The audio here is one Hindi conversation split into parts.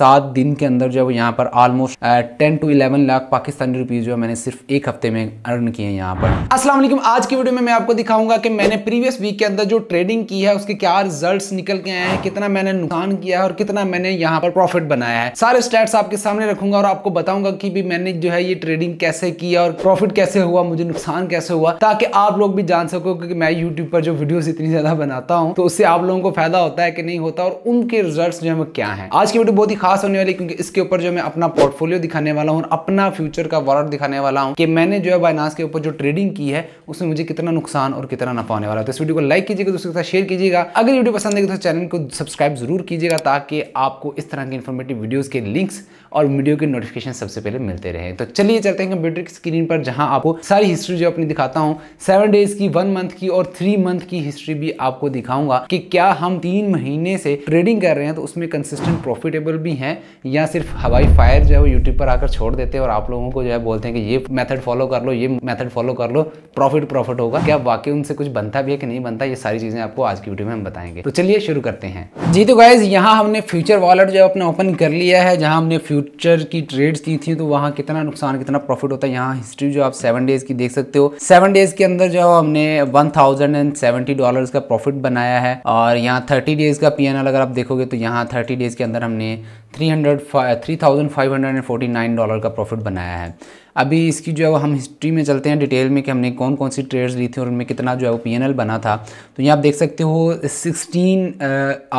सात दिन के अंदर जो है वो यहाँ पर almost ten to eleven lakh Pakistani rupees जो है मैंने सिर्फ एक हफ्ते में अर्न किए हैं यहाँ पर अस्सलाम वालेकुम आज की वीडियो में मैं आपको दिखाऊंगा कि मैंने प्रीवियस वीक के अंदर जो ट्रेडिंग की है उसके क्या रिजल्ट्स निकल के आए हैं कितना मैंने नुकसान किया है और कितना मैंने यहाँ पर प्रॉफिट बनाया है सारे स्टैट्स आपके सामने रखूंगा और आपको बताऊंगा कि भी मैंने जो है ये ट्रेडिंग कैसे की और प्रॉफिट कैसे हुआ मुझे नुकसान कैसे हुआ ताकि आप लोग भी जान सको क्योंकि मैं यूट्यूब पर जो वीडियो इतनी ज्यादा बनाता हूँ तो उससे आप लोगों को फायदा होता है कि नहीं होता और उनके रिजल्ट जो है क्या है आज की वीडियो बहुत ही खास होने वाली क्योंकि इसके ऊपर जो मैं अपना पोर्टफोलियो दिखाने वाला हूँ अपना फ्यूचर का वॉलेट दिखाने वाला हूँ कि मैंने जो है बाइनास के ऊपर जो ट्रेडिंग की है उसमें मुझे कितना नुकसान और कितना नफा होने वाला है तो इस वीडियो को लाइक कीजिएगा दोस्तों के साथ शेयर कीजिएगा अगर वीडियो पसंद आएगी तो चैनल को सब्सक्राइब जरूर कीजिएगा ताकि आपको इस तरह की इन्फॉर्मेटिव वीडियोज़ के लिंक्स और वीडियो के नोटिफिकेशन सबसे पहले मिलते रहे तो चलिए चलते हैं कंप्यूटर की स्क्रीन पर जहां आपको सारी हिस्ट्री जो अपनी दिखाता हूँ सेवन डेज की वन मंथ की और थ्री मंथ की हिस्ट्री भी आपको दिखाऊंगा कि क्या हम तीन महीने से ट्रेडिंग कर रहे हैं तो उसमें कंसिस्टेंट प्रॉफिटेबल भी हैं या सिर्फ हवाई फायर जो है वो यूट्यूब पर आकर छोड़ देते हैं और आप लोगों को जो है बोलते हैं कि ये मेथड फॉलो कर लो ये मेथड फॉलो कर लो प्रॉफिट प्रॉफिट होगा क्या वाकई उनसे कुछ बनता भी है कि नहीं बनता ये सारी चीज़ें आपको आज की वीडियो में हम बताएंगे तो चलिए शुरू करते हैं जी तो गाइज यहाँ हमने फ्यूचर वॉलेट जो अपने ओपन कर लिया है जहाँ हमने फ्यूचर फ्यूचर की ट्रेड्स की थी तो वहाँ कितना नुकसान कितना प्रॉफिट होता है यहाँ हिस्ट्री जो आप सेवन डेज की देख सकते हो सेवन डेज के अंदर जो हमने one thousand and seventy dollar का प्रॉफिट बनाया है और यहाँ थर्टी डेज का पी अगर आप देखोगे तो यहाँ थर्टी डेज के अंदर हमने three hundred three thousand five hundred and forty nine dollar का प्रॉफिट बनाया है अभी इसकी जो है वो हम हिस्ट्री में चलते हैं डिटेल में कि हमने कौन कौन सी ट्रेड्स ली थी और उनमें कितना जो है वो पी बना था तो यहाँ आप देख सकते हो सिक्सटीन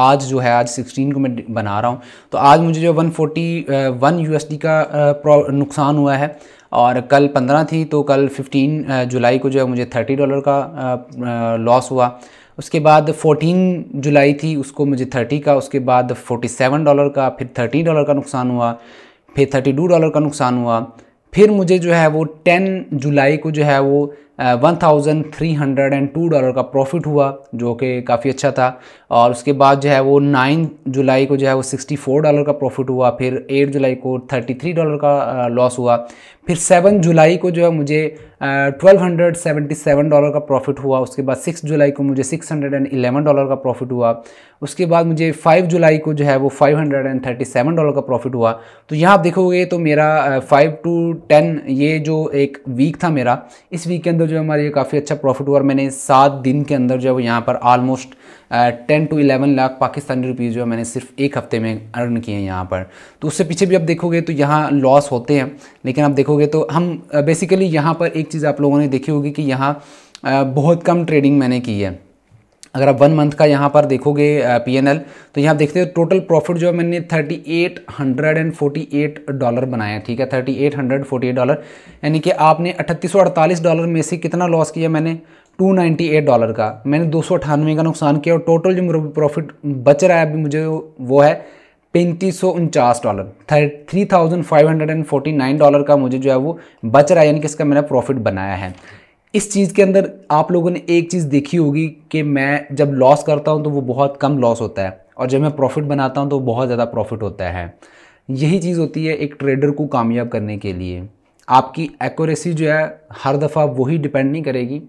आज जो है आज सिक्सटीन को मैं बना रहा हूँ तो आज मुझे जो वन फोर्टी वन यू का नुकसान हुआ है और कल पंद्रह थी तो कल फिफ्टीन जुलाई को जो है मुझे थर्टी डॉलर का लॉस हुआ उसके बाद 14 जुलाई थी उसको मुझे 30 का उसके बाद 47 डॉलर का फिर 30 डॉलर का नुकसान हुआ फिर 32 डॉलर का नुकसान हुआ फिर मुझे जो है वो 10 जुलाई को जो है वो one thousand three hundred and two dollar का प्रॉफिट हुआ जो कि काफ़ी अच्छा था और उसके बाद जो है वो 9 जुलाई को जो है वो सिक्सटी फोर डॉलर का प्रॉफिट हुआ फिर एट जुलाई को थर्टी थ्री डॉलर का लॉस uh, हुआ फिर सेवन जुलाई को जो है मुझे twelve hundred seventy seven dollar का प्रॉफिट हुआ उसके बाद सिक्स जुलाई को मुझे सिक्स हंड्रेड एंड डॉलर का प्रॉफिट हुआ उसके बाद मुझे फाइव जुलाई को जो है वो five hundred and thirty seven dollar का प्रॉफिट हुआ तो यहाँ आप देखोगे तो मेरा फाइव टू टेन ये जो एक वीक था मेरा इस वीक के अंदर अंदर जो हमारे काफ़ी अच्छा प्रॉफिट हुआ और मैंने सात दिन के अंदर जो है वो यहाँ पर almost ten to eleven lakh Pakistani rupees जो है मैंने सिर्फ एक हफ्ते में अर्न किए हैं यहाँ पर तो उससे पीछे भी आप देखोगे तो यहाँ लॉस होते हैं लेकिन आप देखोगे तो हम बेसिकली यहाँ पर एक चीज़ आप लोगों ने देखी होगी कि यहाँ बहुत कम ट्रेडिंग मैंने की है अगर आप वन मंथ का यहाँ पर देखोगे पी एन एल तो यहाँ देखते हो टोटल प्रॉफिट जो है मैंने thirty eight hundred and forty eight dollar बनाया ठीक है thirty eight hundred forty eight dollar यानी कि आपने अठतीस सौ अड़तालीस डॉलर में से कितना लॉस किया मैंने टू नाइन्टी एट डॉलर का मैंने दो सौ अठानवे का नुकसान किया और टोटल जो मेरा प्रॉफिट बच रहा है अभी मुझे वो है पैंतीस सौ उनचास dollar three thousand five hundred and forty nine dollar का मुझे जो है वो बच रहा है यानी कि इसका मैंने प्रॉफिट बनाया है इस चीज़ के अंदर आप लोगों ने एक चीज़ देखी होगी कि मैं जब लॉस करता हूँ तो वो बहुत कम लॉस होता है और जब मैं प्रॉफिट बनाता हूँ तो बहुत ज़्यादा प्रॉफिट होता है यही चीज़ होती है एक ट्रेडर को कामयाब करने के लिए आपकी एक्यूरेसी जो है हर दफ़ा वही डिपेंड नहीं करेगी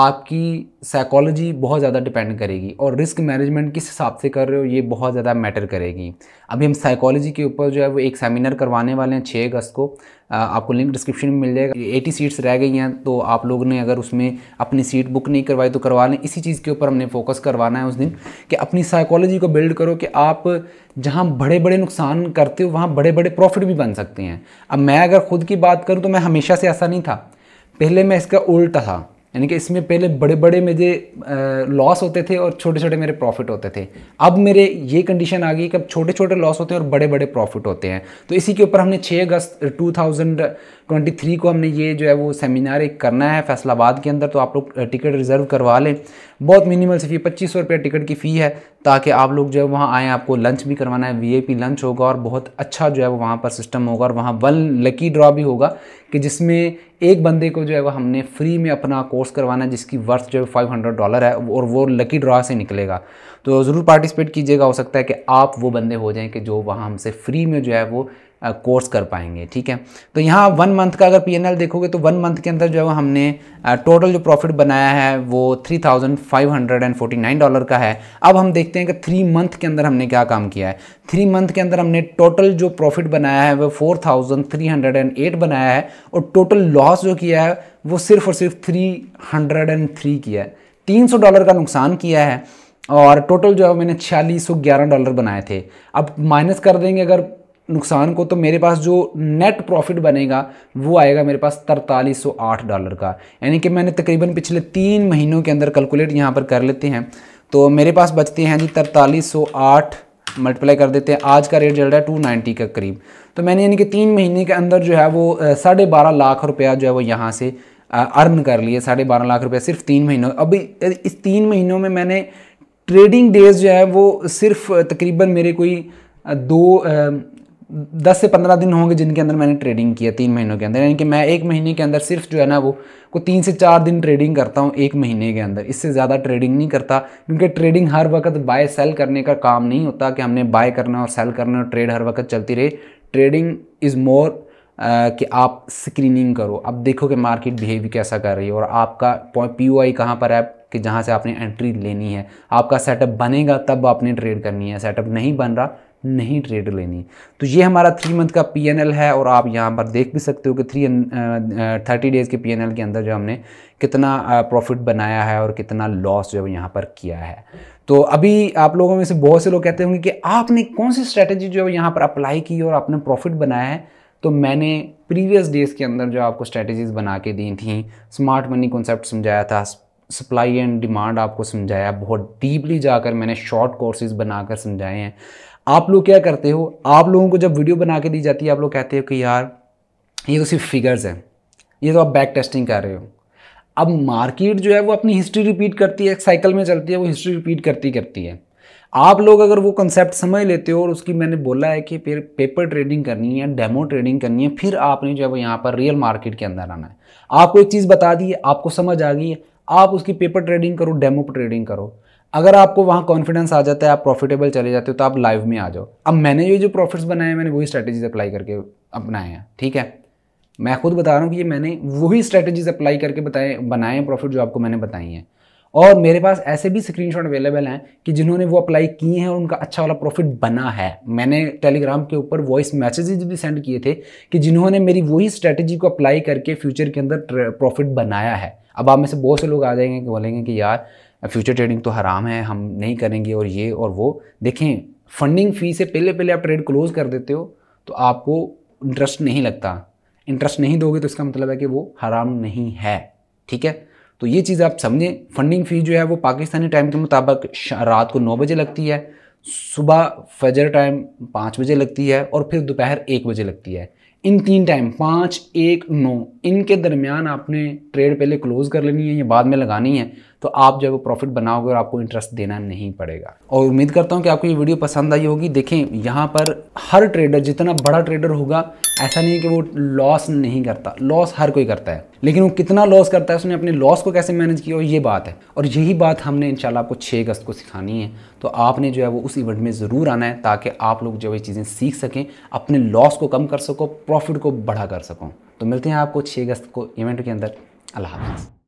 आपकी साइकोलॉजी बहुत ज़्यादा डिपेंड करेगी और रिस्क मैनेजमेंट किस हिसाब से कर रहे हो ये बहुत ज़्यादा मैटर करेगी अभी हम साइकोलॉजी के ऊपर जो है वो एक सेमिनार करवाने वाले हैं छः अगस्त को आपको लिंक डिस्क्रिप्शन में मिल जाएगा एटी सीट्स रह गई हैं तो आप लोग ने अगर उसमें अपनी सीट बुक नहीं करवाई तो करवा लें इसी चीज़ के ऊपर हमने फोकस करवाना है उस दिन कि अपनी साइकोलॉजी को बिल्ड करो कि आप जहाँ बड़े बड़े नुकसान करते हो वहाँ बड़े बड़े प्रॉफिट भी बन सकते हैं अब मैं अगर खुद की बात करूँ तो मैं हमेशा से ऐसा नहीं था पहले मैं इसका उल्टा था यानी कि इसमें पहले बड़े बड़े मेरे लॉस होते थे और छोटे छोटे मेरे प्रॉफिट होते थे अब मेरे ये कंडीशन आ गई कि अब छोटे छोटे लॉस होते हैं और बड़े बड़े प्रॉफिट होते हैं तो इसी के ऊपर हमने 6 अगस्त 2023 को हमने ये जो है वो सेमिनार एक करना है फैसलाबाद के अंदर तो आप लोग टिकट रिज़र्व करवा लें बहुत मिनिमल सी फी पच्चीस सौ टिकट की फ़ी है ताकि आप लोग जो है वहाँ आएँ आपको लंच भी करवाना है वीआईपी लंच होगा और बहुत अच्छा जो है वो वहाँ पर सिस्टम होगा और वहाँ वन लकी ड्रॉ भी होगा कि जिसमें एक बंदे को जो है वो हमने फ्री में अपना कोर्स करवाना है जिसकी वर्थ जो है फाइव हंड्रेड डॉलर है और वो लकी ड्रॉ से निकलेगा तो ज़रूर पार्टिसिपेट कीजिएगा हो सकता है कि आप वो बंदे हो जाएँ कि जो वहाँ हमसे फ्री में जो है वो कोर्स कर पाएंगे ठीक है तो यहाँ वन मंथ का अगर पीएनएल देखोगे तो वन मंथ के अंदर जो है हमने टोटल जो प्रॉफिट बनाया है वो three thousand five hundred and forty nine dollar का है अब हम देखते हैं कि थ्री मंथ के अंदर हमने क्या काम किया है थ्री मंथ के अंदर हमने टोटल जो प्रॉफिट बनाया है वो four thousand three hundred and eight बनाया है और टोटल लॉस जो किया है वो सिर्फ और सिर्फ थ्री हंड्रेड एंड थ्री किया है तीन सौ डॉलर का नुकसान किया है और टोटल जो है मैंने छियालीस सौ ग्यारह डॉलर बनाए थे अब माइनस कर देंगे अगर नुकसान को तो मेरे पास जो नेट प्रॉफिट बनेगा वो आएगा मेरे पास तरतालीस डॉलर का यानी कि मैंने तकरीबन पिछले तीन महीनों के अंदर कैलकुलेट यहाँ पर कर लेते हैं तो मेरे पास बचते हैं जी तरतालीस मल्टीप्लाई कर देते हैं आज का रेट चल रहा है टू नाइन्टी का करीब तो मैंने यानी कि तीन महीने के अंदर जो है वो साढ़े बारह लाख रुपया जो है वो यहाँ से अर्न कर लिए साढ़े बारह लाख रुपया सिर्फ तीन महीनों अभी इस तीन महीनों में मैंने ट्रेडिंग डेज जो है वो सिर्फ तकरीबन मेरे कोई दो दस से पंद्रह दिन होंगे जिनके अंदर मैंने ट्रेडिंग किया तीन महीनों के अंदर यानी कि मैं एक महीने के अंदर सिर्फ जो है ना वो को तीन से चार दिन ट्रेडिंग करता हूँ एक महीने के अंदर इससे ज़्यादा ट्रेडिंग नहीं करता क्योंकि ट्रेडिंग हर वक्त बाय सेल करने का काम नहीं होता कि हमने बाय करना और सेल करना और ट्रेड हर वक्त चलती रहे ट्रेडिंग इज़ मोर कि आप स्क्रीनिंग करो अब देखो कि मार्केट बिहेव कैसा कर रही है और आपका पी ओ आई कहाँ पर है कि जहाँ से आपने एंट्री लेनी है आपका सेटअप बनेगा तब आपने ट्रेड करनी है सेटअप नहीं बन रहा नहीं ट्रेड लेनी तो ये हमारा थ्री मंथ का पी है और आप यहाँ पर देख भी सकते हो कि थ्री थर्टी डेज़ के पी के अंदर जो हमने कितना प्रॉफिट uh, बनाया है और कितना लॉस जो है यहाँ पर किया है तो अभी आप लोगों में से बहुत से लोग कहते होंगे कि आपने कौन सी स्ट्रैटेजी जो है यहाँ पर अप्लाई की और आपने प्रॉफिट बनाया है तो मैंने प्रीवियस डेज़ के अंदर जो आपको स्ट्रैटेजीज़ बना के दी थी स्मार्ट मनी कॉन्सेप्ट समझाया था सप्लाई एंड डिमांड आपको समझाया बहुत डीपली जाकर मैंने शॉर्ट कोर्सेज बनाकर समझाए हैं आप लोग क्या करते हो आप लोगों को जब वीडियो बना के दी जाती है आप लोग कहते हो कि यार ये तो सिर्फ फिगर्स हैं ये तो आप बैक टेस्टिंग कर रहे हो अब मार्केट जो है वो अपनी हिस्ट्री रिपीट करती है एक साइकिल में चलती है वो हिस्ट्री रिपीट करती करती है आप लोग अगर वो कंसेप्ट समझ लेते हो और उसकी मैंने बोला है कि फिर पेपर ट्रेडिंग करनी है डेमो ट्रेडिंग करनी है फिर आपने जो है वो यहाँ पर रियल मार्केट के अंदर आना है आपको एक चीज़ बता दी है आपको समझ आ गई है आप उसकी पेपर ट्रेडिंग करो डेमो ट्रेडिंग करो अगर आपको वहाँ कॉन्फिडेंस आ जाता है आप प्रॉफिटेबल चले जाते हो तो आप लाइव में आ जाओ अब मैंने ये जो प्रॉफिट्स बनाए हैं मैंने वही स्ट्रैटेजीज अप्लाई करके अपनाए हैं ठीक है मैं खुद बता रहा हूँ कि ये मैंने वही स्ट्रैटेजीज अप्लाई करके बताए बनाए हैं प्रॉफिट जो आपको मैंने बताई हैं और मेरे पास ऐसे भी स्क्रीन अवेलेबल हैं कि जिन्होंने वो अप्लाई किए हैं और उनका अच्छा वाला प्रॉफिट बना है मैंने टेलीग्राम के ऊपर वॉइस मैसेजेज भी सेंड किए थे कि जिन्होंने मेरी वही स्ट्रैटेजी को अप्लाई करके फ्यूचर के अंदर प्रॉफिट बनाया है अब आप में से बहुत से लोग आ जाएंगे कि बोलेंगे कि यार फ्यूचर ट्रेडिंग तो हराम है हम नहीं करेंगे और ये और वो देखें फंडिंग फ़ी से पहले पहले आप ट्रेड क्लोज़ कर देते हो तो आपको इंटरेस्ट नहीं लगता इंटरेस्ट नहीं दोगे तो इसका मतलब है कि वो हराम नहीं है ठीक है तो ये चीज़ आप समझें फंडिंग फ़ी जो है वो पाकिस्तानी टाइम के मुताबिक रात को नौ बजे लगती है सुबह फजर टाइम पाँच बजे लगती है और फिर दोपहर एक बजे लगती है इन तीन टाइम पाँच एक नौ इनके दरमियान आपने ट्रेड पहले क्लोज कर लेनी है या बाद में लगानी है तो आप जब प्रॉफिट बनाओगे और आपको इंटरेस्ट देना नहीं पड़ेगा और उम्मीद करता हूँ कि आपको ये वीडियो पसंद आई होगी देखें यहाँ पर हर ट्रेडर जितना बड़ा ट्रेडर होगा ऐसा नहीं है कि वो लॉस नहीं करता लॉस हर कोई करता है लेकिन वो कितना लॉस करता है उसने अपने लॉस को कैसे मैनेज किया ये बात है और यही बात हमने इंशाल्लाह आपको छः अगस्त को सिखानी है तो आपने जो है वो उस इवेंट में ज़रूर आना है ताकि आप लोग जो ये चीज़ें सीख सकें अपने लॉस को कम कर सको प्रॉफिट को बढ़ा कर सको तो मिलते हैं आपको छः अगस्त को इवेंट के अंदर अल्लाह हाफ़